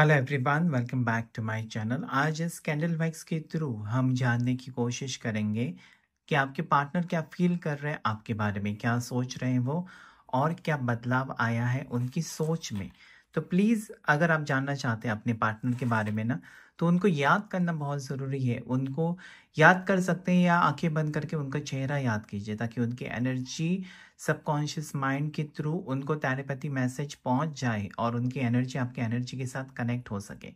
hello everyone welcome back to my channel आज इस candle wax के थ्रू हम जानने की कोशिश करेंगे कि आपके पार्टनर क्या फील कर रहे हैं आपके बारे में क्या सोच रहे हैं वो और क्या बदलाव आया है उनकी सोच में तो प्लीज़ अगर आप जानना चाहते हैं अपने पार्टनर के बारे में ना तो उनको याद करना बहुत ज़रूरी है उनको याद कर सकते हैं या आंखें बंद करके उनका चेहरा याद कीजिए ताकि उनकी एनर्जी सबकॉन्शियस माइंड के थ्रू उनको टेलीपैथी मैसेज पहुंच जाए और उनकी एनर्जी आपकी एनर्जी के साथ कनेक्ट हो सके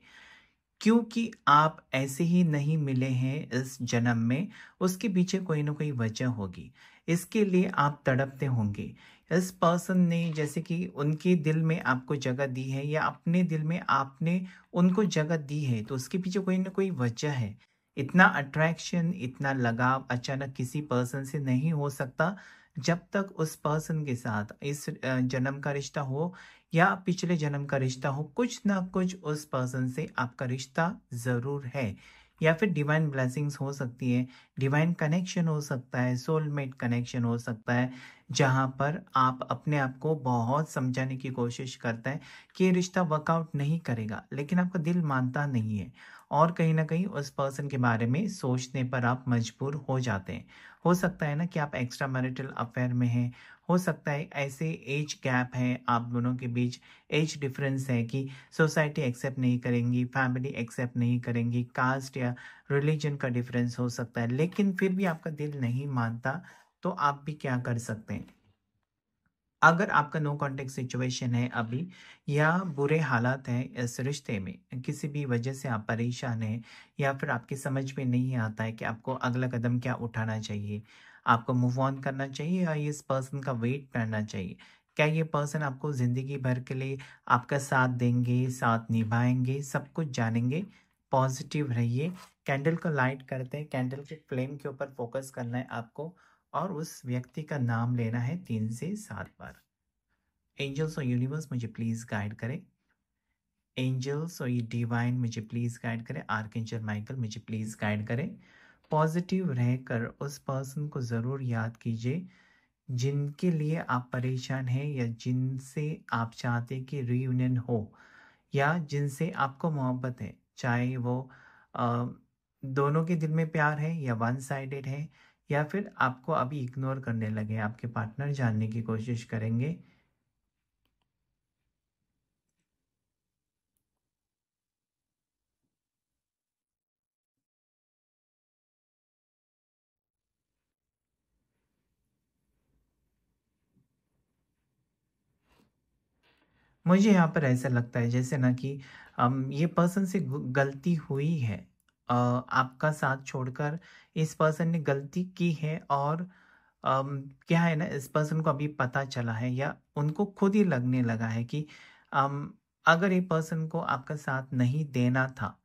क्योंकि आप ऐसे ही नहीं मिले हैं इस जन्म में उसके पीछे कोई ना कोई वजह होगी इसके लिए आप तड़पते होंगे इस पर्सन ने जैसे कि उनके दिल में आपको जगह दी है या अपने दिल में आपने उनको जगह दी है तो उसके पीछे कोई ना कोई वजह है इतना अट्रैक्शन इतना लगाव अचानक किसी पर्सन से नहीं हो सकता जब तक उस पर्सन के साथ इस जन्म का रिश्ता हो या पिछले जन्म का रिश्ता हो कुछ ना कुछ उस पर्सन से आपका रिश्ता ज़रूर है या फिर डिवाइन ब्लेसिंग्स हो सकती है डिवाइन कनेक्शन हो सकता है सोलमेट कनेक्शन हो सकता है जहाँ पर आप अपने आप को बहुत समझाने की कोशिश करते हैं कि ये रिश्ता वर्कआउट नहीं करेगा लेकिन आपका दिल मानता नहीं है और कहीं ना कहीं उस पर्सन के बारे में सोचने पर आप मजबूर हो जाते हैं हो सकता है ना कि आप एक्स्ट्रा मैरिटल अफेयर में हैं हो सकता है ऐसे एज गैप है आप दोनों के बीच एज डिफरेंस है कि सोसाइटी एक्सेप्ट नहीं करेंगी फैमिली एक्सेप्ट नहीं करेंगी कास्ट या रिलीजन का डिफरेंस हो सकता है लेकिन फिर भी आपका दिल नहीं मानता तो आप भी क्या कर सकते हैं अगर आपका नो कॉन्टेक्ट सिचुएशन है अभी या बुरे हालात हैं इस रिश्ते में किसी भी वजह से आप परेशान हैं या फिर आपकी समझ में नहीं आता है कि आपको अगला कदम क्या उठाना चाहिए आपको मूव ऑन करना चाहिए या इस पर्सन का वेट करना चाहिए क्या ये पर्सन आपको ज़िंदगी भर के लिए आपका साथ देंगे साथ निभाएंगे सब कुछ जानेंगे पॉजिटिव रहिए कैंडल को लाइट करते हैं कैंडल के फ्लेम के ऊपर फोकस करना है आपको और उस व्यक्ति का नाम लेना है तीन से सात बार एंजल्स और यूनिवर्स मुझे प्लीज़ गाइड करें एंजल्स और ये डिवाइन मुझे प्लीज़ गाइड करें आर्केंजल माइकल मुझे प्लीज़ गाइड करें पॉजिटिव रहकर उस पर्सन को ज़रूर याद कीजिए जिनके लिए आप परेशान हैं या जिनसे आप चाहते कि रीयूनियन हो या जिनसे आपको मोहब्बत है चाहे वो आ, दोनों के दिल में प्यार है या वन साइडेड है या फिर आपको अभी इग्नोर करने लगे आपके पार्टनर जानने की कोशिश करेंगे मुझे यहाँ पर ऐसा लगता है जैसे ना कि ये पर्सन से गलती हुई है आपका साथ छोड़कर इस पर्सन ने गलती की है और क्या है ना इस पर्सन को अभी पता चला है या उनको खुद ही लगने लगा है कि अगर ये पर्सन को आपका साथ नहीं देना था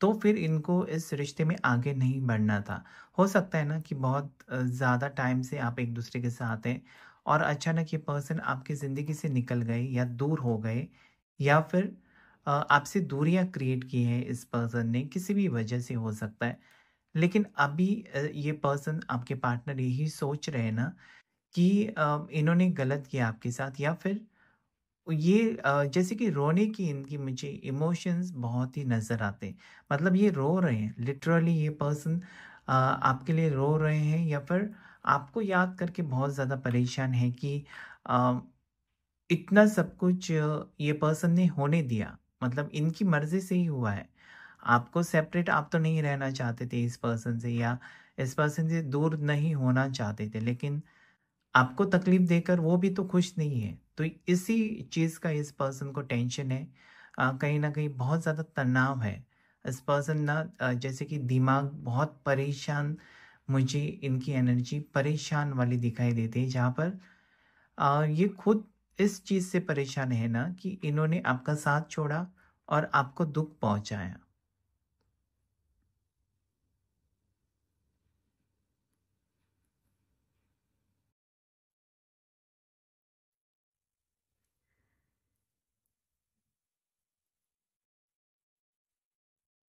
तो फिर इनको इस रिश्ते में आगे नहीं बढ़ना था हो सकता है ना कि बहुत ज़्यादा टाइम से आप एक दूसरे के साथ हैं और अचानक ये पर्सन आपकी ज़िंदगी से निकल गए या दूर हो गए या फिर आपसे दूरियां क्रिएट की हैं इस पर्सन ने किसी भी वजह से हो सकता है लेकिन अभी ये पर्सन आपके पार्टनर यही सोच रहे हैं ना कि इन्होंने गलत किया आपके साथ या फिर ये जैसे कि रोने की इनकी मुझे इमोशंस बहुत ही नज़र आते हैं मतलब ये रो रहे हैं लिटरली ये पर्सन आपके लिए रो रहे हैं या फिर आपको याद करके बहुत ज़्यादा परेशान है कि इतना सब कुछ ये पर्सन ने होने दिया मतलब इनकी मर्ज़ी से ही हुआ है आपको सेपरेट आप तो नहीं रहना चाहते थे इस पर्सन से या इस पर्सन से दूर नहीं होना चाहते थे लेकिन आपको तकलीफ देकर वो भी तो खुश नहीं है तो इसी चीज़ का इस पर्सन को टेंशन है कहीं ना कहीं बहुत ज़्यादा तनाव है इस पर्सन ना जैसे कि दिमाग बहुत परेशान मुझे इनकी एनर्जी परेशान वाली दिखाई देती है जहाँ पर आ, ये खुद इस चीज़ से परेशान है ना कि इन्होंने आपका साथ छोड़ा और आपको दुख पहुंचाया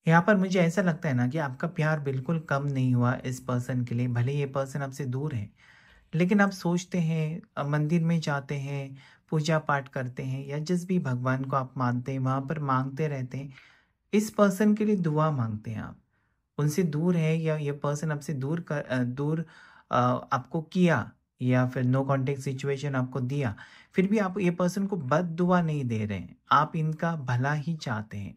यहाँ पर मुझे ऐसा लगता है ना कि आपका प्यार बिल्कुल कम नहीं हुआ इस पर्सन के लिए भले ये पर्सन आपसे दूर है लेकिन आप सोचते हैं मंदिर में जाते हैं पूजा पाठ करते हैं या जिस भी भगवान को आप मानते हैं वहाँ पर मांगते रहते हैं इस पर्सन के लिए दुआ मांगते हैं आप उनसे दूर है या ये पर्सन आपसे दूर कर दूर आपको किया या फिर नो कॉन्टेक्ट सिचुएशन आपको दिया फिर भी आप ये पर्सन को बद दुआ नहीं दे रहे हैं आप इनका भला ही चाहते हैं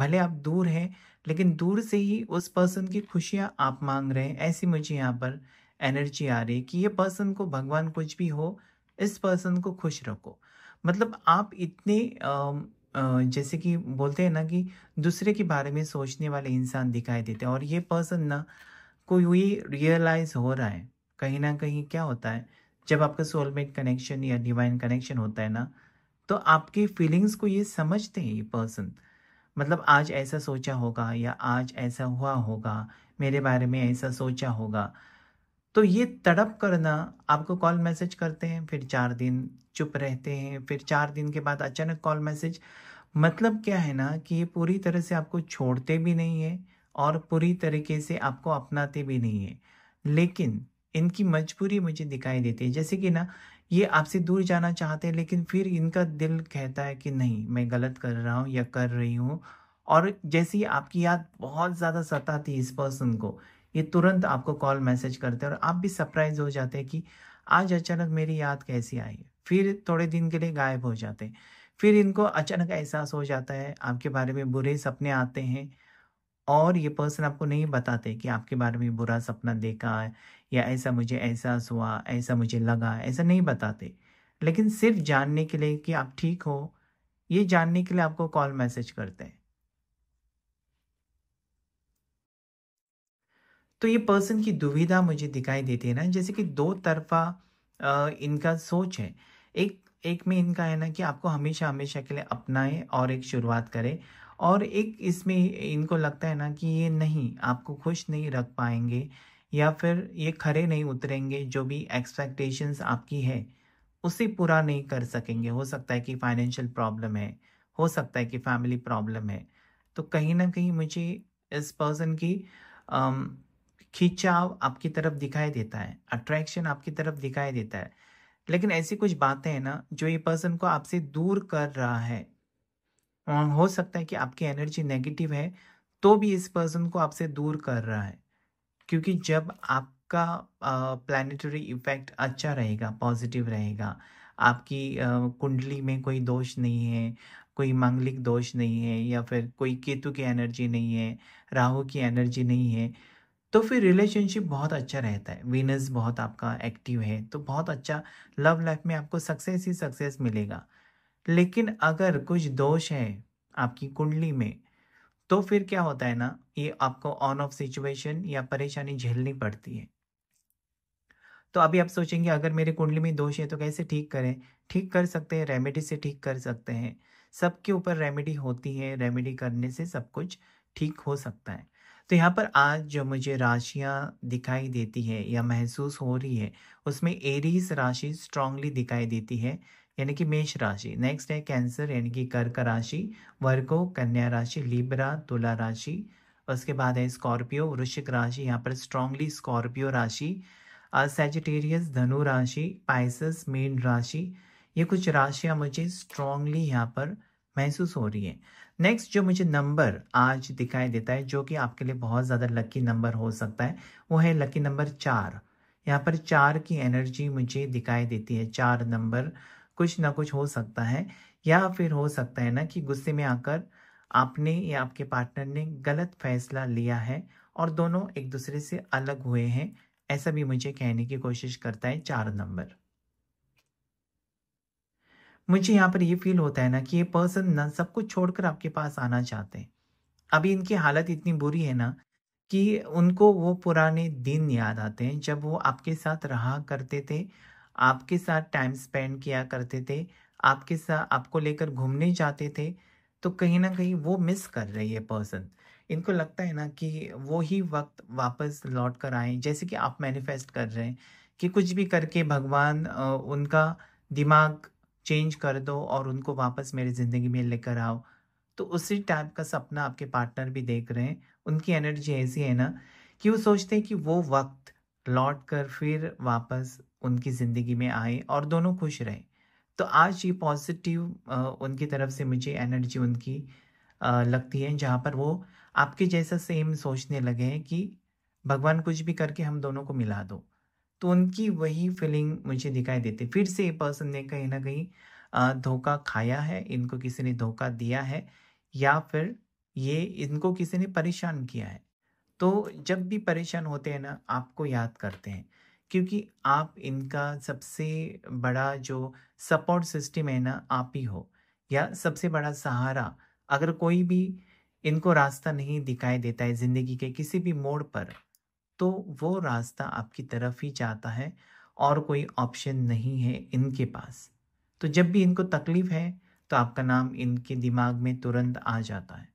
भले आप दूर हैं लेकिन दूर से ही उस पर्सन की खुशियाँ आप मांग रहे हैं ऐसी मुझे यहाँ पर एनर्जी आ रही है कि ये पर्सन को भगवान कुछ भी हो इस पर्सन को खुश रखो मतलब आप इतने जैसे कि बोलते हैं ना कि दूसरे के बारे में सोचने वाले इंसान दिखाई देते हैं और ये पर्सन ना कोई हुई रियलाइज हो रहा है कहीं ना कहीं क्या होता है जब आपका सोलमेट कनेक्शन या डिवाइन कनेक्शन होता है ना तो आपकी फीलिंग्स को ये समझते हैं ये पर्सन मतलब आज ऐसा सोचा होगा या आज ऐसा हुआ होगा मेरे बारे में ऐसा सोचा होगा तो ये तड़प करना आपको कॉल मैसेज करते हैं फिर चार दिन चुप रहते हैं फिर चार दिन के बाद अचानक कॉल मैसेज मतलब क्या है ना कि ये पूरी तरह से आपको छोड़ते भी नहीं है और पूरी तरीके से आपको अपनाते भी नहीं है लेकिन इनकी मजबूरी मुझे दिखाई देती है जैसे कि ना ये आपसे दूर जाना चाहते हैं लेकिन फिर इनका दिल कहता है कि नहीं मैं गलत कर रहा हूँ या कर रही हूँ और जैसे ही आपकी याद बहुत ज़्यादा सताती है इस पर्सन को ये तुरंत आपको कॉल मैसेज करते हैं और आप भी सरप्राइज हो जाते हैं कि आज अचानक मेरी याद कैसी आई फिर थोड़े दिन के लिए गायब हो जाते हैं फिर इनको अचानक एहसास हो जाता है आपके बारे में बुरे सपने आते हैं और ये पर्सन आपको नहीं बताते कि आपके बारे में बुरा सपना देखा है या ऐसा मुझे एहसास हुआ ऐसा मुझे लगा ऐसा नहीं बताते लेकिन सिर्फ जानने के लिए कि आप ठीक हो ये जानने के लिए आपको कॉल मैसेज करते हैं तो ये पर्सन की दुविधा मुझे दिखाई देती है ना जैसे कि दो तरफा इनका सोच है एक एक में इनका है ना कि आपको हमेशा हमेशा के लिए अपनाएं और एक शुरुआत करें और एक इसमें इनको लगता है ना कि ये नहीं आपको खुश नहीं रख पाएंगे या फिर ये खरे नहीं उतरेंगे जो भी एक्सपेक्टेशंस आपकी है उसे पूरा नहीं कर सकेंगे हो सकता है कि फाइनेंशियल प्रॉब्लम है हो सकता है कि फैमिली प्रॉब्लम है तो कहीं ना कहीं मुझे इस पर्सन की खिंचाव आपकी तरफ दिखाई देता है अट्रैक्शन आपकी तरफ दिखाई देता है लेकिन ऐसी कुछ बातें हैं ना जो ये पर्सन को आपसे दूर कर रहा है हो सकता है कि आपकी एनर्जी नेगेटिव है तो भी इस पर्सन को आपसे दूर कर रहा है क्योंकि जब आपका प्लानिटरी इफेक्ट अच्छा रहेगा पॉजिटिव रहेगा आपकी आ, कुंडली में कोई दोष नहीं है कोई मांगलिक दोष नहीं है या फिर कोई केतु की एनर्जी नहीं है राहु की एनर्जी नहीं है तो फिर रिलेशनशिप बहुत अच्छा रहता है वीनस बहुत आपका एक्टिव है तो बहुत अच्छा लव लाइफ में आपको सक्सेस ही सक्सेस मिलेगा लेकिन अगर कुछ दोष है आपकी कुंडली में तो फिर क्या होता है ना ये आपको ऑन ऑफ सिचुएशन या परेशानी झेलनी पड़ती है तो अभी आप सोचेंगे अगर मेरे कुंडली में दोष है तो कैसे ठीक करें ठीक कर सकते हैं रेमेडी से ठीक कर सकते हैं सबके ऊपर रेमेडी होती है रेमेडी करने से सब कुछ ठीक हो सकता है तो यहाँ पर आज जो मुझे राशियाँ दिखाई देती है या महसूस हो रही है उसमें एरीज राशि स्ट्रांगली दिखाई देती है यानी कि मेष राशि नेक्स्ट है कैंसर यानी कि कर्क राशि वर्गो कन्या राशि लिब्रा तुला राशि उसके बाद है स्कॉर्पियो वृश्चिक राशि यहाँ पर स्ट्रांगली स्कॉर्पियो राशि सेजिटेरियस धनु राशि पाइसस मीन राशि ये कुछ राशियाँ मुझे स्ट्रांगली यहाँ पर महसूस हो रही है नेक्स्ट जो मुझे नंबर आज दिखाई देता है जो कि आपके लिए बहुत ज़्यादा लकी नंबर हो सकता है वो है लकी नंबर चार यहाँ पर चार की एनर्जी मुझे दिखाई देती है चार नंबर कुछ ना कुछ हो सकता है या फिर हो सकता है ना कि गुस्से में आकर आपने या आपके पार्टनर ने गलत फैसला लिया है और दोनों एक दूसरे से अलग हुए हैं ऐसा भी मुझे कहने की कोशिश करता है चार नंबर मुझे यहाँ पर ये फील होता है ना कि ये पर्सन ना सब कुछ छोड़कर आपके पास आना चाहते हैं अभी इनकी हालत इतनी बुरी है ना कि उनको वो पुराने दिन याद आते हैं जब वो आपके साथ रहा करते थे आपके साथ टाइम स्पेंड किया करते थे आपके साथ आपको लेकर घूमने जाते थे तो कहीं ना कहीं वो मिस कर रही है पर्सन इनको लगता है ना कि वो ही वक्त वापस लौट कर आए जैसे कि आप मैनिफेस्ट कर रहे हैं कि कुछ भी करके भगवान उनका दिमाग चेंज कर दो और उनको वापस मेरी ज़िंदगी में लेकर आओ तो उसी टाइप का सपना आपके पार्टनर भी देख रहे हैं उनकी एनर्जी ऐसी है ना कि वो सोचते हैं कि वो वक्त लौट कर फिर वापस उनकी ज़िंदगी में आए और दोनों खुश रहें तो आज ये पॉजिटिव उनकी तरफ से मुझे एनर्जी उनकी लगती है जहाँ पर वो आपके जैसा सेम सोचने लगे हैं कि भगवान कुछ भी करके हम दोनों को मिला दो तो उनकी वही फीलिंग मुझे दिखाई देती फिर से ये पर्सन ने कहीं ना कहीं धोखा खाया है इनको किसी ने धोखा दिया है या फिर ये इनको किसी ने परेशान किया है तो जब भी परेशान होते हैं ना आपको याद करते हैं क्योंकि आप इनका सबसे बड़ा जो सपोर्ट सिस्टम है ना आप ही हो या सबसे बड़ा सहारा अगर कोई भी इनको रास्ता नहीं दिखाई देता है ज़िंदगी के किसी भी मोड़ पर तो वो रास्ता आपकी तरफ ही जाता है और कोई ऑप्शन नहीं है इनके पास तो जब भी इनको तकलीफ है तो आपका नाम इनके दिमाग में तुरंत आ जाता है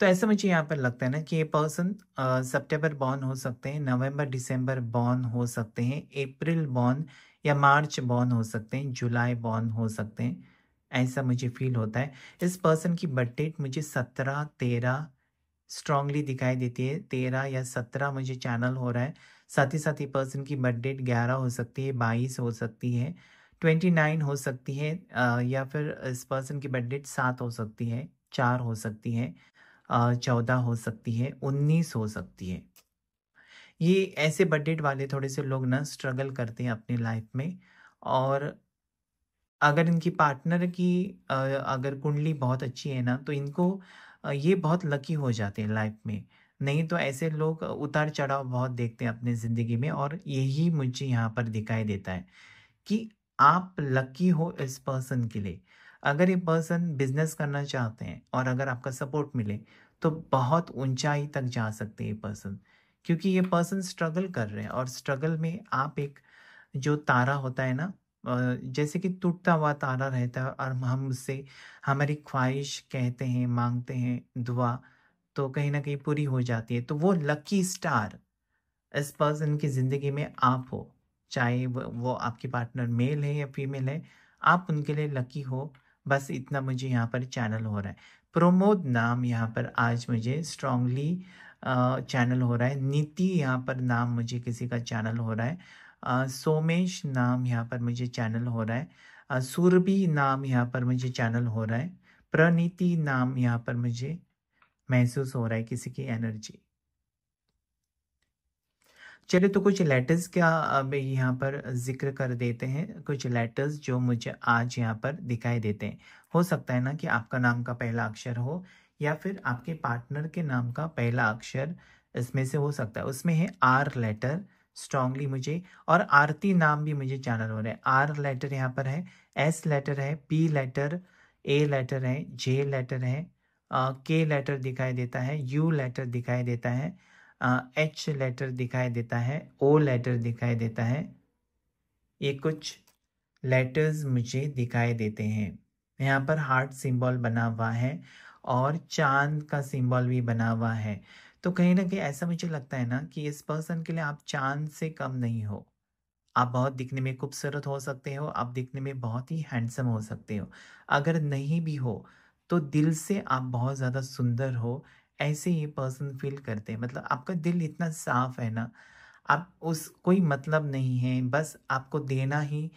तो ऐसा मुझे यहाँ पर लगता है ना कि ये पर्सन सितंबर बॉर्न हो सकते हैं नवंबर दिसंबर बॉर्न हो सकते हैं अप्रैल बॉर्न या मार्च बॉर्न हो सकते हैं जुलाई बॉर्न हो सकते हैं ऐसा मुझे फील होता है इस पर्सन की बर्थ डेट मुझे सत्रह तेरह स्ट्रांगली दिखाई देती है तेरह या सत्रह मुझे चैनल हो रहा है साथ ही साथ ये पर्सन की बर्थ डेट ग्यारह हो सकती है बाईस हो सकती है ट्वेंटी नाइन हो सकती है या फिर इस पर्सन की बर्थ डेट सात हो सकती है चार हो सकती है चौदह हो सकती है उन्नीस हो सकती है ये ऐसे बर्थ डेट वाले थोड़े से लोग ना स्ट्रगल करते हैं अपनी लाइफ में और अगर इनकी पार्टनर की अगर कुंडली बहुत अच्छी है ना तो इनको ये बहुत लकी हो जाते हैं लाइफ में नहीं तो ऐसे लोग उतार चढ़ाव बहुत देखते हैं अपने ज़िंदगी में और यही मुझे यहाँ पर दिखाई देता है कि आप लकी हो इस पर्सन के लिए अगर ये पर्सन बिजनेस करना चाहते हैं और अगर आपका सपोर्ट मिले तो बहुत ऊंचाई तक जा सकते हैं ये पर्सन क्योंकि ये पर्सन स्ट्रगल कर रहे हैं और स्ट्रगल में आप एक जो तारा होता है ना जैसे कि टूटता हुआ तारा रहता है और हम उससे हमारी ख्वाहिश कहते हैं मांगते हैं दुआ तो कहीं ना कहीं पूरी हो जाती है तो वो लकी स्टार इस पर्सन की ज़िंदगी में आप हो चाहे वो, वो आपके पार्टनर मेल है या फीमेल है आप उनके लिए लकी हो बस इतना मुझे यहाँ पर चैनल हो रहा है प्रमोद नाम यहाँ पर आज मुझे स्ट्रांगली चैनल हो रहा है नीति यहाँ पर नाम मुझे किसी का चैनल हो रहा है सोमेश नाम यहाँ पर मुझे चैनल हो रहा है सुरभि नाम यहाँ पर मुझे चैनल हो रहा है प्रनीति नाम यहाँ पर मुझे महसूस हो रहा है किसी की एनर्जी चलिए तो कुछ लेटर्स का अब यहाँ पर जिक्र कर देते हैं कुछ लेटर्स जो मुझे आज यहाँ पर दिखाई देते हैं हो सकता है ना कि आपका नाम का पहला अक्षर हो या फिर आपके पार्टनर के नाम का पहला अक्षर इसमें से हो सकता है उसमें है आर लेटर स्ट्रांगली मुझे और आरती नाम भी मुझे चैनल हो रहा है आर लेटर यहाँ पर है एस लेटर है पी लेटर ए लेटर है जे लेटर है के लेटर दिखाई देता है यू लेटर दिखाई देता है एच लेटर दिखाई देता है ओ लेटर दिखाई देता है ये कुछ लेटर्स मुझे दिखाई देते हैं यहाँ पर हार्ट सिंबल बना हुआ है और चांद का सिंबल भी बना हुआ है तो कहीं ना कहीं ऐसा मुझे लगता है ना कि इस पर्सन के लिए आप चांद से कम नहीं हो आप बहुत दिखने में खूबसूरत हो सकते हो आप दिखने में बहुत ही हैंडसम हो सकते हो अगर नहीं भी हो तो दिल से आप बहुत ज़्यादा सुंदर हो ऐसे ये पर्सन फील करते हैं मतलब आपका दिल इतना साफ है ना आप उस कोई मतलब नहीं है बस आपको देना ही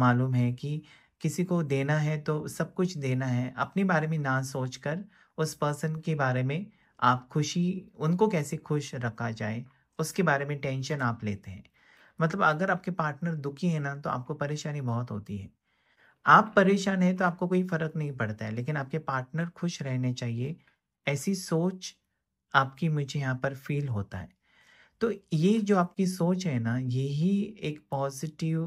मालूम है कि किसी को देना है तो सब कुछ देना है अपने बारे में ना सोच कर उस पर्सन के बारे में आप खुशी उनको कैसे खुश रखा जाए उसके बारे में टेंशन आप लेते हैं मतलब अगर आपके पार्टनर दुखी है ना तो आपको परेशानी बहुत होती है आप परेशान हैं तो आपको कोई फर्क नहीं पड़ता है लेकिन आपके पार्टनर खुश रहने चाहिए ऐसी सोच आपकी मुझे यहाँ पर फील होता है तो ये जो आपकी सोच है ना यही एक पॉजिटिव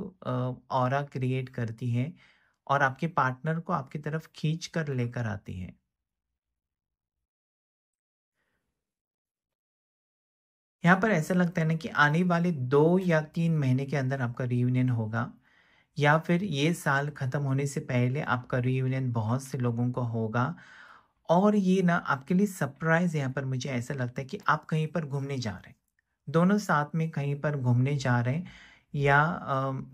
और क्रिएट करती है और आपके पार्टनर को आपकी तरफ खींच कर लेकर आती है यहाँ पर ऐसा लगता है ना कि आने वाले दो या तीन महीने के अंदर आपका रीयूनियन होगा या फिर ये साल ख़त्म होने से पहले आपका रीयूनियन बहुत से लोगों को होगा और ये ना आपके लिए सरप्राइज़ यहाँ पर मुझे ऐसा लगता है कि आप कहीं पर घूमने जा रहे हैं दोनों साथ में कहीं पर घूमने जा रहे हैं या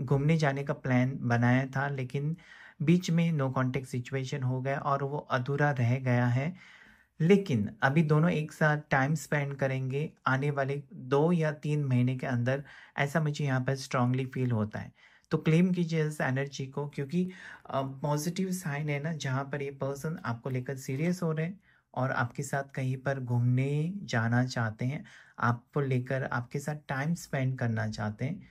घूमने जाने का प्लान बनाया था लेकिन बीच में नो कॉन्टेक्ट सिचुएशन हो गया और वो अधूरा रह गया है लेकिन अभी दोनों एक साथ टाइम स्पेंड करेंगे आने वाले दो या तीन महीने के अंदर ऐसा मुझे यहाँ पर स्ट्रांगली फील होता है तो क्लेम कीजिए इस एनर्जी को क्योंकि पॉजिटिव साइन है ना जहाँ पर ये पर्सन आपको लेकर सीरियस हो रहे हैं और आपके साथ कहीं पर घूमने जाना चाहते हैं आपको लेकर आपके साथ टाइम स्पेंड करना चाहते हैं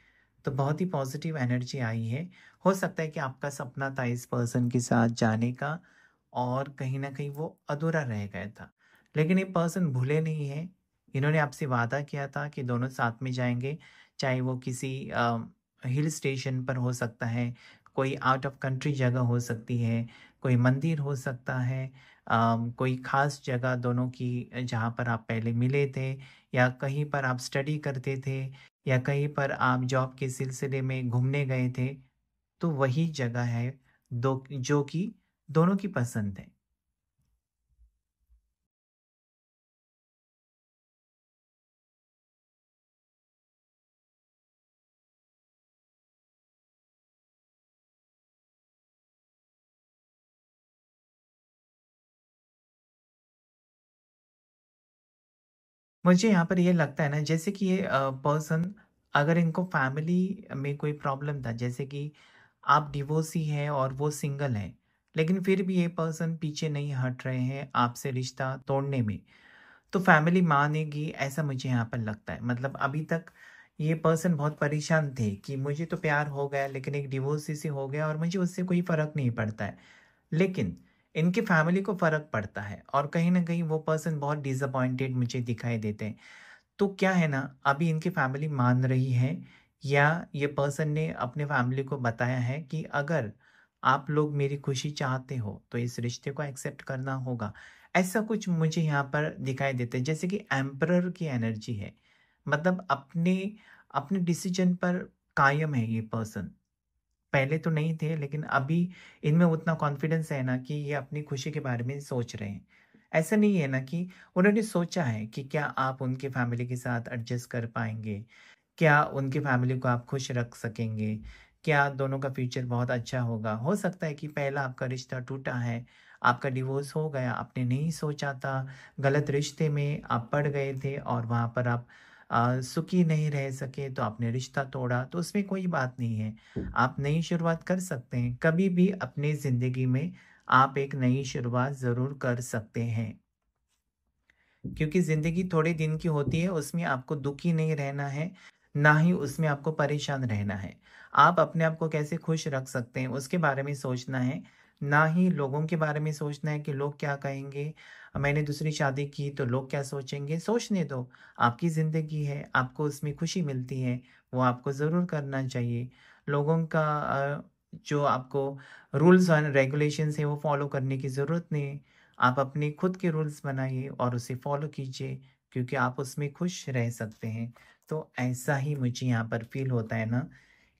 तो बहुत ही पॉजिटिव एनर्जी आई है हो सकता है कि आपका सपना था इस पर्सन के साथ जाने का और कहीं ना कहीं वो अधूरा रह गया था लेकिन ये पर्सन भूले नहीं है इन्होंने आपसे वादा किया था कि दोनों साथ में जाएंगे चाहे वो किसी आ, हिल स्टेशन पर हो सकता है कोई आउट ऑफ कंट्री जगह हो सकती है कोई मंदिर हो सकता है आ, कोई ख़ास जगह दोनों की जहाँ पर आप पहले मिले थे या कहीं पर आप स्टडी करते थे या कहीं पर आप जॉब के सिलसिले में घूमने गए थे तो वही जगह है दो जो कि दोनों की पसंद है मुझे यहाँ पर ये लगता है ना जैसे कि ये पर्सन अगर इनको फैमिली में कोई प्रॉब्लम था जैसे कि आप डिवोर्सी हैं और वो सिंगल हैं लेकिन फिर भी ये पर्सन पीछे नहीं हट रहे हैं आपसे रिश्ता तोड़ने में तो फैमिली मानेगी ऐसा मुझे यहाँ पर लगता है मतलब अभी तक ये पर्सन बहुत परेशान थे कि मुझे तो प्यार हो गया लेकिन एक डिवोर्स इसी हो गया और मुझे उससे कोई फ़र्क नहीं पड़ता है लेकिन इनके फैमिली को फ़र्क पड़ता है और कहीं ना कहीं वो पर्सन बहुत डिसअपॉइंटेड मुझे दिखाई देते हैं तो क्या है ना अभी इनकी फैमिली मान रही है या ये पर्सन ने अपने फैमिली को बताया है कि अगर आप लोग मेरी खुशी चाहते हो तो इस रिश्ते को एक्सेप्ट करना होगा ऐसा कुछ मुझे यहाँ पर दिखाई देता है जैसे कि एम्प्रर की एनर्जी है मतलब अपने अपने डिसीजन पर कायम है ये पर्सन पहले तो नहीं थे लेकिन अभी इनमें उतना कॉन्फिडेंस है ना कि ये अपनी खुशी के बारे में सोच रहे हैं ऐसा नहीं है ना कि उन्होंने सोचा है कि क्या आप उनके फैमिली के साथ एडजस्ट कर पाएंगे क्या उनकी फैमिली को आप खुश रख सकेंगे क्या दोनों का फ्यूचर बहुत अच्छा होगा हो सकता है कि पहला आपका रिश्ता टूटा है आपका डिवोर्स हो गया आपने नहीं सोचा था गलत रिश्ते में आप पड़ गए थे और वहाँ पर आप आ, सुखी नहीं रह सके तो आपने रिश्ता तोड़ा तो उसमें कोई बात नहीं है आप नई शुरुआत कर सकते हैं कभी भी अपने ज़िंदगी में आप एक नई शुरुआत ज़रूर कर सकते हैं क्योंकि ज़िंदगी थोड़े दिन की होती है उसमें आपको दुखी नहीं रहना है ना ही उसमें आपको परेशान रहना है आप अपने आप को कैसे खुश रख सकते हैं उसके बारे में सोचना है ना ही लोगों के बारे में सोचना है कि लोग क्या कहेंगे मैंने दूसरी शादी की तो लोग क्या सोचेंगे सोचने दो आपकी ज़िंदगी है आपको उसमें खुशी मिलती है वो आपको ज़रूर करना चाहिए लोगों का जो आपको रूल्स एंड रेगुलेशंस है वो फॉलो करने की ज़रूरत नहीं आप अपने खुद के रूल्स बनाइए और उसे फॉलो कीजिए क्योंकि आप उसमें खुश रह सकते हैं तो ऐसा ही मुझे यहाँ पर फील होता है ना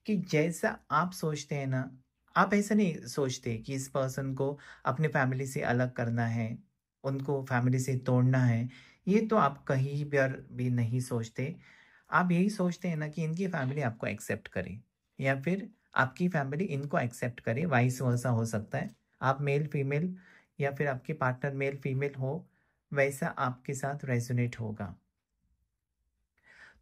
कि जैसा आप सोचते हैं ना आप ऐसा नहीं सोचते कि इस पर्सन को अपने फैमिली से अलग करना है उनको फैमिली से तोड़ना है ये तो आप कहीं पर भी नहीं सोचते आप यही सोचते हैं ना कि इनकी फैमिली आपको एक्सेप्ट करे या फिर आपकी फैमिली इनको एक्सेप्ट करे वाइस वर्सा हो सकता है आप मेल फीमेल या फिर आपके पार्टनर मेल फीमेल हो वैसा आपके साथ रेजोनेट होगा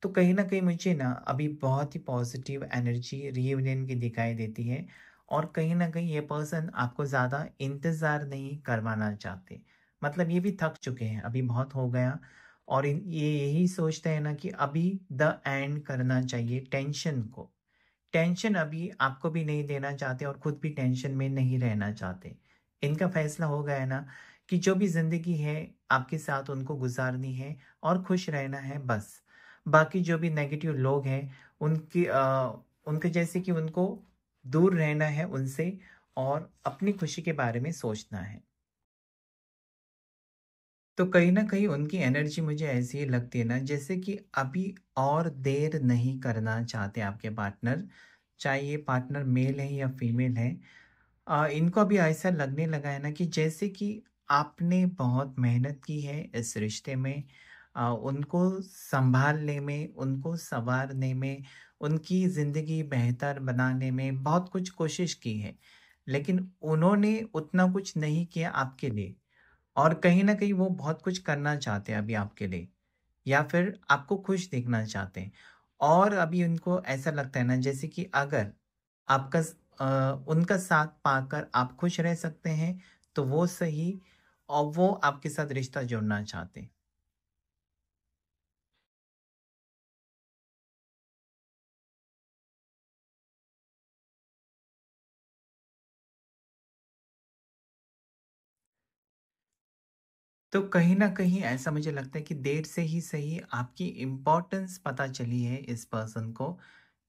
तो कहीं ना कहीं मुझे ना अभी बहुत ही पॉजिटिव एनर्जी रियूनियन की दिखाई देती है और कहीं ना कहीं ये पर्सन आपको ज़्यादा इंतज़ार नहीं करवाना चाहते मतलब ये भी थक चुके हैं अभी बहुत हो गया और ये यही सोचते हैं ना कि अभी द एंड करना चाहिए टेंशन को टेंशन अभी आपको भी नहीं देना चाहते और खुद भी टेंशन में नहीं रहना चाहते इनका फैसला हो गया ना कि जो भी जिंदगी है आपके साथ उनको गुजारनी है और खुश रहना है बस बाकी जो भी नेगेटिव लोग हैं उनके उनके जैसे कि उनको दूर रहना है उनसे और अपनी खुशी के बारे में सोचना है तो कहीं ना कहीं उनकी एनर्जी मुझे ऐसी ही लगती है ना जैसे कि अभी और देर नहीं करना चाहते आपके पार्टनर चाहे ये पार्टनर मेल है या फीमेल है आ, इनको अभी ऐसा लगने लगा है ना कि जैसे कि आपने बहुत मेहनत की है इस रिश्ते में उनको संभालने में उनको संवारने में उनकी ज़िंदगी बेहतर बनाने में बहुत कुछ कोशिश की है लेकिन उन्होंने उतना कुछ नहीं किया आपके लिए और कहीं ना कहीं वो बहुत कुछ करना चाहते हैं अभी आपके लिए या फिर आपको खुश देखना चाहते हैं और अभी उनको ऐसा लगता है ना जैसे कि अगर आपका उनका साथ पाकर आप खुश रह सकते हैं तो वो सही और वो आपके साथ रिश्ता जोड़ना चाहते हैं तो कहीं ना कहीं ऐसा मुझे लगता है कि देर से ही सही आपकी इम्पोर्टेंस पता चली है इस पर्सन को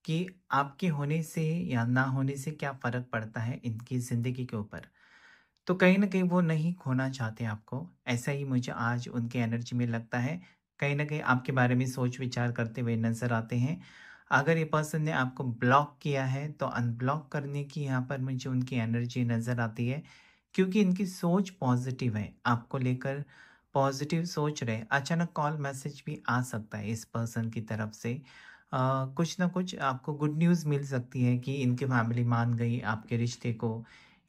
कि आपके होने से या ना होने से क्या फ़र्क पड़ता है इनकी ज़िंदगी के ऊपर तो कहीं ना कहीं वो नहीं खोना चाहते आपको ऐसा ही मुझे आज उनके एनर्जी में लगता है कहीं ना कहीं आपके बारे में सोच विचार करते हुए नज़र आते हैं अगर ये पर्सन ने आपको ब्लॉक किया है तो अनब्लॉक करने की यहाँ पर मुझे उनकी एनर्जी नज़र आती है क्योंकि इनकी सोच पॉजिटिव है आपको लेकर पॉजिटिव सोच रहे अचानक कॉल मैसेज भी आ सकता है इस पर्सन की तरफ से आ, कुछ ना कुछ आपको गुड न्यूज़ मिल सकती है कि इनकी फैमिली मान गई आपके रिश्ते को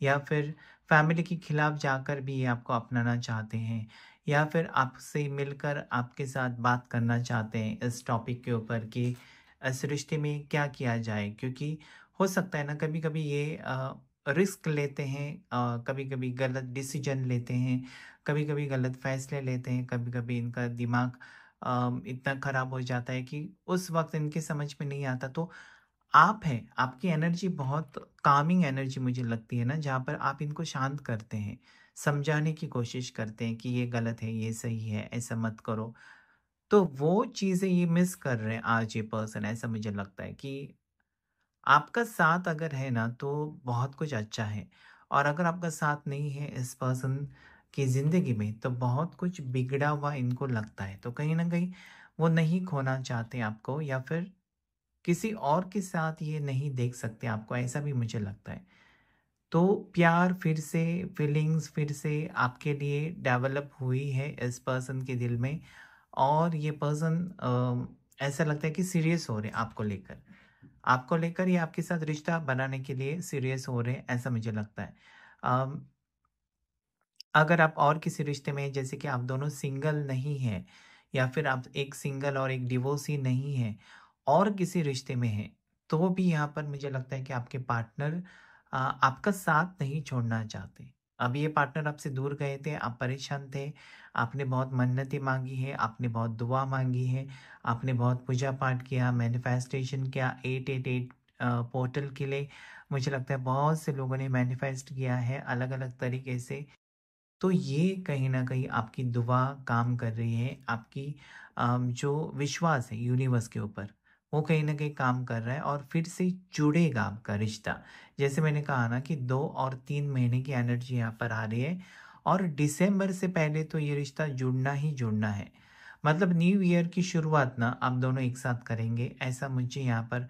या फिर फैमिली के खिलाफ जाकर भी ये आपको अपनाना चाहते हैं या फिर आपसे मिलकर आपके साथ बात करना चाहते हैं इस टॉपिक के ऊपर कि इस रिश्ते में क्या किया जाए क्योंकि हो सकता है ना कभी कभी ये आ, रिस्क लेते हैं कभी कभी गलत डिसीजन लेते हैं कभी कभी गलत फैसले लेते हैं कभी कभी इनका दिमाग आ, इतना ख़राब हो जाता है कि उस वक्त इनके समझ में नहीं आता तो आप हैं आपकी एनर्जी बहुत कामिंग एनर्जी मुझे लगती है ना जहाँ पर आप इनको शांत करते हैं समझाने की कोशिश करते हैं कि ये गलत है ये सही है ऐसा मत करो तो वो चीज़ें ये मिस कर रहे हैं आज ये पर्सन ऐसा मुझे लगता है कि आपका साथ अगर है ना तो बहुत कुछ अच्छा है और अगर आपका साथ नहीं है इस पर्सन की ज़िंदगी में तो बहुत कुछ बिगड़ा हुआ इनको लगता है तो कहीं ना कहीं वो नहीं खोना चाहते आपको या फिर किसी और के साथ ये नहीं देख सकते आपको ऐसा भी मुझे लगता है तो प्यार फिर से फीलिंग्स फिर से आपके लिए डेवलप हुई है इस पर्सन के दिल में और ये पर्सन ऐसा लगता है कि सीरियस हो रहे आपको लेकर आपको लेकर या आपके साथ रिश्ता बनाने के लिए सीरियस हो रहे हैं ऐसा मुझे लगता है um, अगर आप और किसी रिश्ते में जैसे कि आप दोनों सिंगल नहीं हैं या फिर आप एक सिंगल और एक डिवोर्सी नहीं है और किसी रिश्ते में हैं तो भी यहाँ पर मुझे लगता है कि आपके पार्टनर आपका साथ नहीं छोड़ना चाहते अब ये पार्टनर आपसे दूर गए थे आप परेशान थे आपने बहुत मन्नतें मांगी है आपने बहुत दुआ मांगी है आपने बहुत पूजा पाठ किया मैनिफेस्टेशन किया एट एट एट पोर्टल के लिए मुझे लगता है बहुत से लोगों ने मैनिफेस्ट किया है अलग अलग तरीके से तो ये कहीं ना कहीं आपकी दुआ काम कर रही है आपकी जो विश्वास है यूनिवर्स के ऊपर वो कहीं ना कहीं काम कर रहा है और फिर से जुड़ेगा आपका रिश्ता जैसे मैंने कहा ना कि दो और तीन महीने की एनर्जी यहाँ पर आ रही है और दिसंबर से पहले तो ये रिश्ता जुड़ना ही जुड़ना है मतलब न्यू ईयर की शुरुआत ना आप दोनों एक साथ करेंगे ऐसा मुझे यहाँ पर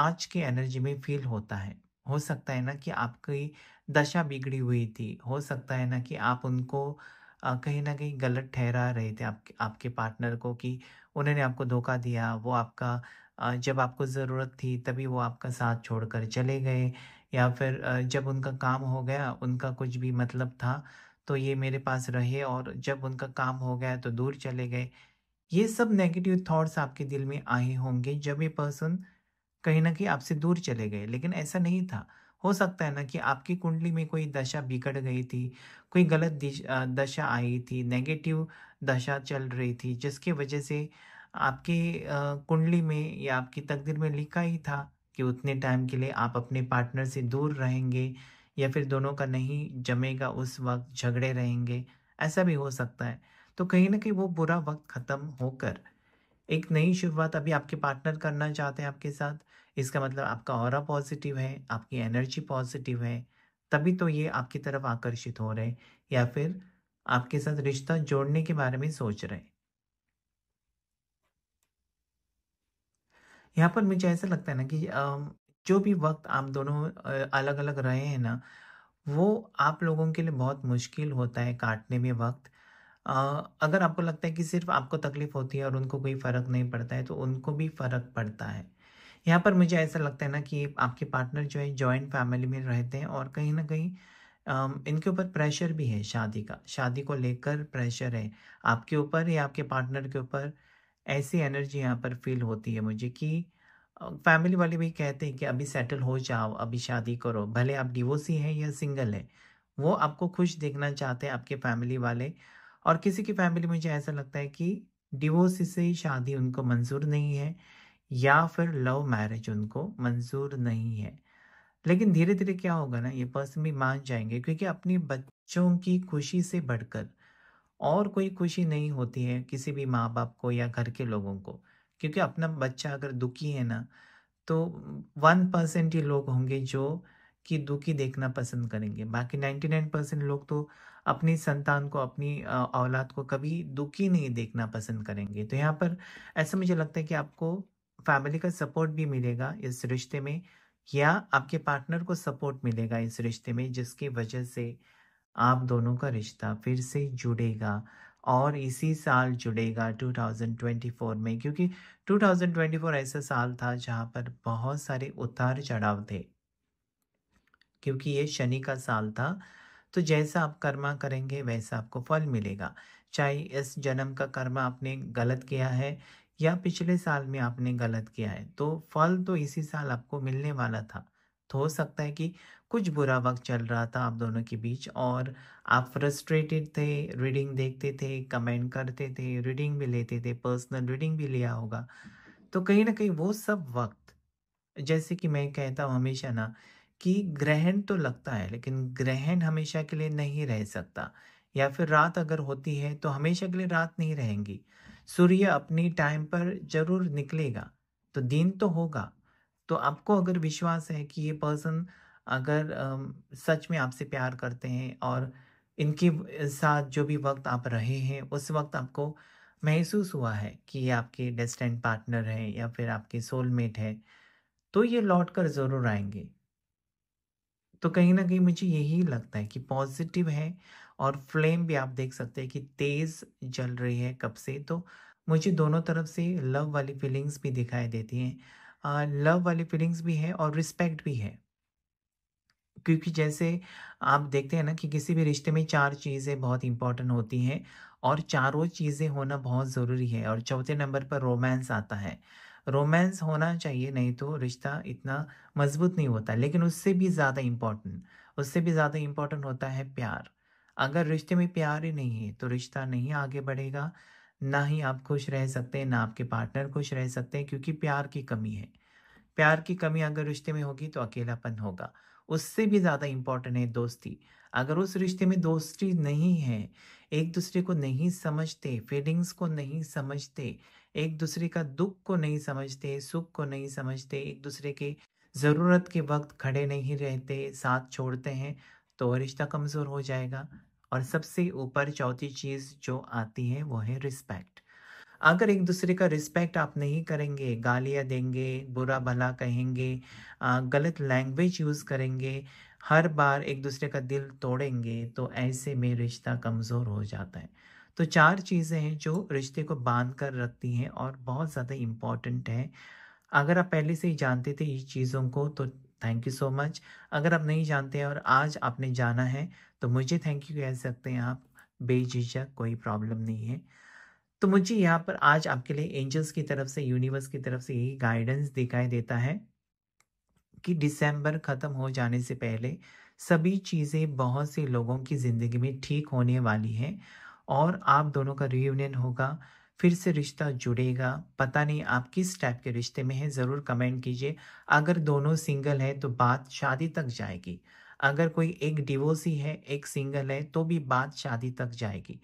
आज के एनर्जी में फील होता है हो सकता है ना कि आपकी दशा बिगड़ी हुई थी हो सकता है ना कि आप उनको कहीं ना कहीं गलत ठहरा रहे थे आपके आपके पार्टनर को कि उन्होंने आपको धोखा दिया वो आपका जब आपको ज़रूरत थी तभी वो आपका साथ छोड़कर चले गए या फिर जब उनका काम हो गया उनका कुछ भी मतलब था तो ये मेरे पास रहे और जब उनका काम हो गया तो दूर चले गए ये सब नेगेटिव थॉट्स आपके दिल में आए होंगे जब ये पर्सन कहीं ना कहीं आपसे दूर चले गए लेकिन ऐसा नहीं था हो सकता है ना कि आपकी कुंडली में कोई दशा बिगड़ गई थी कोई गलत दशा आई थी नेगेटिव दशा चल रही थी जिसके वजह से आपके कुंडली में या आपकी तकदीर में लिखा ही था कि उतने टाइम के लिए आप अपने पार्टनर से दूर रहेंगे या फिर दोनों का नहीं जमेगा उस वक्त झगड़े रहेंगे ऐसा भी हो सकता है तो कहीं ना कहीं वो बुरा वक्त ख़त्म होकर एक नई शुरुआत अभी आपके पार्टनर करना चाहते हैं आपके साथ इसका मतलब आपका और पॉजिटिव है आपकी एनर्जी पॉजिटिव है तभी तो ये आपकी तरफ आकर्षित हो रहे या फिर आपके साथ रिश्ता जोड़ने के बारे में सोच रहे यहाँ पर मुझे ऐसा लगता है ना कि जो भी वक्त आप दोनों अलग अलग रहे हैं ना वो आप लोगों के लिए बहुत मुश्किल होता है काटने में वक्त अगर आपको लगता है कि सिर्फ आपको तकलीफ होती है और उनको कोई फ़र्क नहीं पड़ता है तो उनको भी फ़र्क पड़ता है यहाँ पर मुझे ऐसा लगता है ना कि आपके पार्टनर जो है जॉइंट फैमिली में रहते हैं और कहीं ना कहीं इनके ऊपर प्रेशर भी है शादी का शादी को लेकर प्रेशर है आपके ऊपर या आपके पार्टनर के ऊपर ऐसी एनर्जी यहाँ पर फील होती है मुझे कि फैमिली वाले भी कहते हैं कि अभी सेटल हो जाओ अभी शादी करो भले आप डिवोर्सी हैं या सिंगल है वो आपको खुश देखना चाहते हैं आपके फैमिली वाले और किसी की फैमिली मुझे ऐसा लगता है कि डिवोर्स से ही शादी उनको मंजूर नहीं है या फिर लव मैरिज उनको मंजूर नहीं है लेकिन धीरे धीरे क्या होगा ना ये पर्सन भी मान जाएंगे क्योंकि अपने बच्चों की खुशी से बढ़कर और कोई खुशी नहीं होती है किसी भी माँ बाप को या घर के लोगों को क्योंकि अपना बच्चा अगर दुखी है ना तो वन परसेंट ही लोग होंगे जो कि दुखी देखना पसंद करेंगे बाकी नाइन्टी नाइन परसेंट लोग तो अपनी संतान को अपनी औलाद को कभी दुखी नहीं देखना पसंद करेंगे तो यहाँ पर ऐसा मुझे लगता है कि आपको फैमिली का सपोर्ट भी मिलेगा इस रिश्ते में या आपके पार्टनर को सपोर्ट मिलेगा इस रिश्ते में जिसकी वजह से आप दोनों का रिश्ता फिर से जुड़ेगा और इसी साल जुड़ेगा 2024 में क्योंकि 2024 ऐसा साल था जहाँ पर बहुत सारे उतार चढ़ाव थे क्योंकि ये शनि का साल था तो जैसा आप कर्मा करेंगे वैसा आपको फल मिलेगा चाहे इस जन्म का कर्मा आपने गलत किया है या पिछले साल में आपने गलत किया है तो फल तो इसी साल आपको मिलने वाला था तो हो सकता है कि कुछ बुरा वक्त चल रहा था आप दोनों के बीच और आप फ्रस्ट्रेटेड थे रीडिंग देखते थे कमेंट करते थे रीडिंग भी लेते थे पर्सनल रीडिंग भी लिया होगा तो कहीं ना कहीं वो सब वक्त जैसे कि मैं कहता हूँ हमेशा ना कि ग्रहण तो लगता है लेकिन ग्रहण हमेशा के लिए नहीं रह सकता या फिर रात अगर होती है तो हमेशा के लिए रात नहीं रहेंगी सूर्य अपनी टाइम पर जरूर निकलेगा तो दिन तो होगा तो आपको अगर विश्वास है कि ये पर्सन अगर सच में आपसे प्यार करते हैं और इनके साथ जो भी वक्त आप रहे हैं उस वक्त आपको महसूस हुआ है कि ये आपके डेस्टेंट पार्टनर है या फिर आपके सोलमेट है तो ये लौट कर ज़रूर आएंगे तो कहीं ना कहीं मुझे यही लगता है कि पॉजिटिव है और फ्लेम भी आप देख सकते हैं कि तेज़ जल रही है कब से तो मुझे दोनों तरफ से लव वाली फीलिंग्स भी दिखाई देती हैं लव वाली फीलिंग्स भी है और रिस्पेक्ट भी है क्योंकि जैसे आप देखते हैं ना कि किसी भी रिश्ते में चार चीज़ें बहुत इंपॉर्टेंट होती हैं और चारों चीज़ें होना बहुत ज़रूरी है और चौथे नंबर पर रोमांस आता है रोमांस होना चाहिए नहीं तो रिश्ता इतना मजबूत नहीं होता लेकिन उससे भी ज़्यादा इम्पॉर्टेंट उससे भी ज़्यादा इम्पॉर्टेंट होता है प्यार अगर रिश्ते में प्यार ही नहीं है तो रिश्ता नहीं आगे बढ़ेगा ना ही आप खुश रह सकते हैं ना आपके पार्टनर खुश रह सकते हैं क्योंकि प्यार की कमी है प्यार की कमी अगर रिश्ते में होगी तो अकेलापन होगा उससे भी ज़्यादा इम्पॉर्टेंट है दोस्ती अगर उस रिश्ते में दोस्ती नहीं है एक दूसरे को नहीं समझते फीलिंग्स को नहीं समझते एक दूसरे का दुख को नहीं समझते सुख को नहीं समझते एक दूसरे के ज़रूरत के वक्त खड़े नहीं रहते साथ छोड़ते हैं तो वह रिश्ता कमज़ोर हो जाएगा और सबसे ऊपर चौथी चीज़ जो आती है वो है रिस्पेक्ट अगर एक दूसरे का रिस्पेक्ट आप नहीं करेंगे गालियाँ देंगे बुरा भला कहेंगे गलत लैंग्वेज यूज़ करेंगे हर बार एक दूसरे का दिल तोड़ेंगे तो ऐसे में रिश्ता कमज़ोर हो जाता है तो चार चीज़ें हैं जो रिश्ते को बांध कर रखती हैं और बहुत ज़्यादा इम्पॉर्टेंट है अगर आप पहले से ही जानते थे इस चीज़ों को तो थैंक यू सो मच अगर आप नहीं जानते हैं और आज आपने जाना है तो मुझे थैंक यू कह सकते हैं आप बेझिझक कोई प्रॉब्लम नहीं है तो मुझे यहाँ पर आज आपके लिए एंजल्स की तरफ से यूनिवर्स की तरफ से यही गाइडेंस दिखाई देता है कि दिसंबर ख़त्म हो जाने से पहले सभी चीज़ें बहुत से लोगों की ज़िंदगी में ठीक होने वाली हैं और आप दोनों का रियूनियन होगा फिर से रिश्ता जुड़ेगा पता नहीं आप किस टाइप के रिश्ते में हैं ज़रूर कमेंट कीजिए अगर दोनों सिंगल है तो बात शादी तक जाएगी अगर कोई एक डिवोर्सी है एक सिंगल है तो भी बात शादी तक जाएगी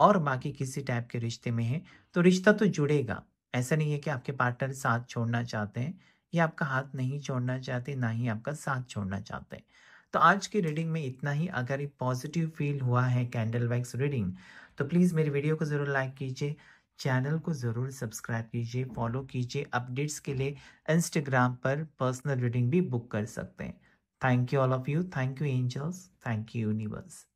और बाकी किसी टाइप के रिश्ते में है तो रिश्ता तो जुड़ेगा ऐसा नहीं है कि आपके पार्टनर साथ छोड़ना चाहते हैं या आपका हाथ नहीं छोड़ना चाहते ना ही आपका साथ छोड़ना चाहते हैं तो आज की रीडिंग में इतना ही अगर ये पॉजिटिव फील हुआ है कैंडल वैक्स रीडिंग तो प्लीज़ मेरी वीडियो को ज़रूर लाइक कीजिए चैनल को ज़रूर सब्सक्राइब कीजिए फॉलो कीजिए अपडेट्स के लिए इंस्टाग्राम पर पर्सनल रीडिंग भी बुक कर सकते हैं thank you all of you thank you angels thank you universe